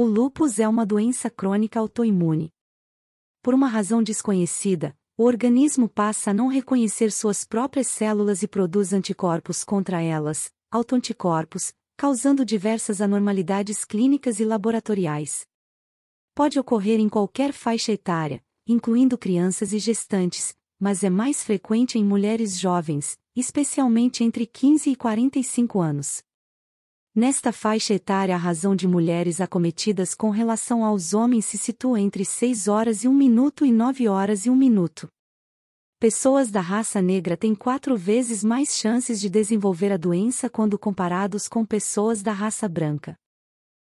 O lupus é uma doença crônica autoimune. Por uma razão desconhecida, o organismo passa a não reconhecer suas próprias células e produz anticorpos contra elas, autoanticorpos, causando diversas anormalidades clínicas e laboratoriais. Pode ocorrer em qualquer faixa etária, incluindo crianças e gestantes, mas é mais frequente em mulheres jovens, especialmente entre 15 e 45 anos. Nesta faixa etária, a razão de mulheres acometidas com relação aos homens se situa entre 6 horas e 1 minuto e 9 horas e 1 minuto. Pessoas da raça negra têm quatro vezes mais chances de desenvolver a doença quando comparados com pessoas da raça branca.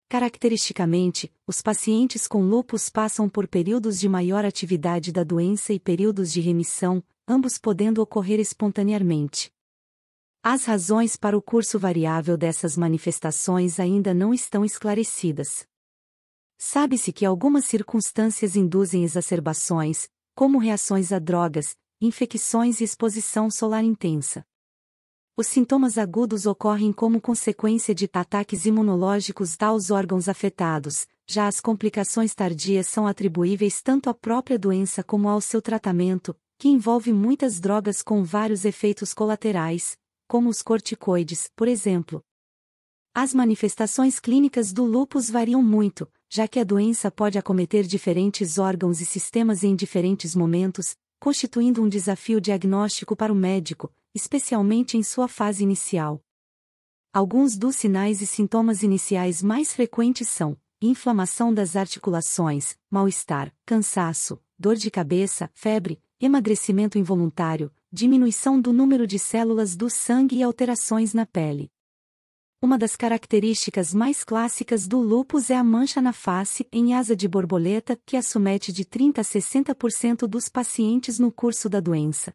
Caracteristicamente, os pacientes com lupus passam por períodos de maior atividade da doença e períodos de remissão, ambos podendo ocorrer espontaneamente. As razões para o curso variável dessas manifestações ainda não estão esclarecidas. Sabe-se que algumas circunstâncias induzem exacerbações, como reações a drogas, infecções e exposição solar intensa. Os sintomas agudos ocorrem como consequência de ataques imunológicos aos órgãos afetados, já as complicações tardias são atribuíveis tanto à própria doença como ao seu tratamento, que envolve muitas drogas com vários efeitos colaterais, como os corticoides, por exemplo. As manifestações clínicas do lúpus variam muito, já que a doença pode acometer diferentes órgãos e sistemas em diferentes momentos, constituindo um desafio diagnóstico para o médico, especialmente em sua fase inicial. Alguns dos sinais e sintomas iniciais mais frequentes são inflamação das articulações, mal-estar, cansaço, dor de cabeça, febre, emagrecimento involuntário, diminuição do número de células do sangue e alterações na pele. Uma das características mais clássicas do lúpus é a mancha na face em asa de borboleta que acomete de 30 a 60% dos pacientes no curso da doença,